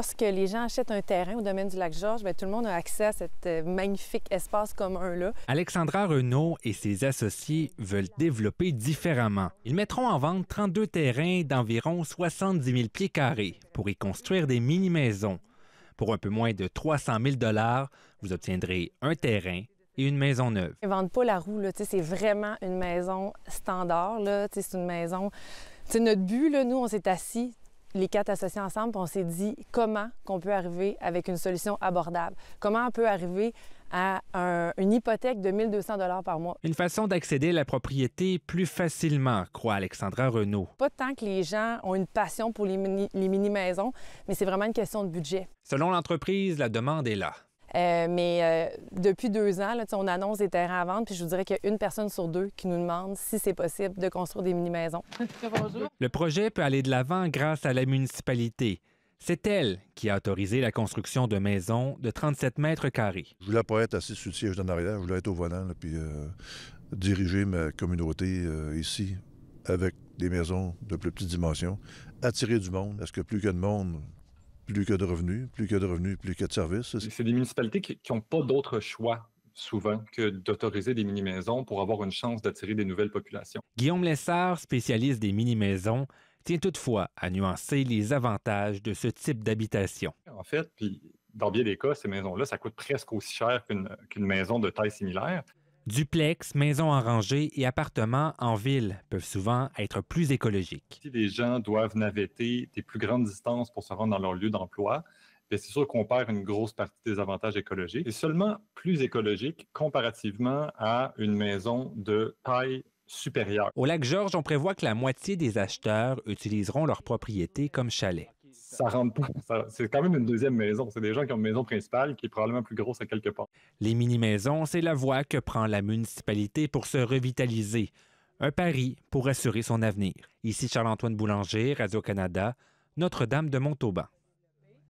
Lorsque les gens achètent un terrain au domaine du lac Georges, ben, tout le monde a accès à cet euh, magnifique espace commun-là. Alexandra Renault et ses associés veulent développer différemment. Ils mettront en vente 32 terrains d'environ 70 000 pieds carrés pour y construire des mini-maisons. Pour un peu moins de 300 000 vous obtiendrez un terrain et une maison neuve. Ils vendent pas la roue, c'est vraiment une maison standard. C'est une maison... C'est notre but, là, nous, on s'est assis les quatre associés ensemble, on s'est dit comment qu'on peut arriver avec une solution abordable. Comment on peut arriver à une hypothèque de 1200 dollars par mois. Une façon d'accéder à la propriété plus facilement, croit Alexandra Renault. Pas tant que les gens ont une passion pour les mini-maisons, mais c'est vraiment une question de budget. Selon l'entreprise, la demande est là. Euh, mais euh, depuis deux ans, on annonce des terrains à vendre, puis je vous dirais qu'il y a une personne sur deux qui nous demande si c'est possible de construire des mini-maisons. Le projet peut aller de l'avant grâce à la municipalité. C'est elle qui a autorisé la construction de maisons de 37 mètres carrés. Je voulais pas être assis sur le siège d'en arrière, je voulais être au volant, puis euh, diriger ma communauté ici avec des maisons de plus petites dimensions, attirer du monde, Est-ce que plus que de monde, plus que de revenus, plus que de revenus, plus que de services. C'est des municipalités qui n'ont pas d'autre choix souvent que d'autoriser des mini-maisons pour avoir une chance d'attirer des nouvelles populations. Guillaume Lessard, spécialiste des mini-maisons, tient toutefois à nuancer les avantages de ce type d'habitation. En fait, puis dans bien des cas, ces maisons-là, ça coûte presque aussi cher qu'une maison de taille similaire. Duplex, maisons en rangée et appartements en ville peuvent souvent être plus écologiques. Si les gens doivent navetter des plus grandes distances pour se rendre dans leur lieu d'emploi, ben, c'est sûr qu'on perd une grosse partie des avantages écologiques. C'est seulement plus écologique comparativement à une maison de taille supérieure. Au lac Georges, on prévoit que la moitié des acheteurs utiliseront leur propriété comme chalet ça rentre pas. C'est quand même une deuxième maison. C'est des gens qui ont une maison principale qui est probablement plus grosse à quelque part. Les mini-maisons, c'est la voie que prend la municipalité pour se revitaliser. Un pari pour assurer son avenir. Ici Charles-Antoine Boulanger, Radio-Canada, Notre-Dame de Montauban.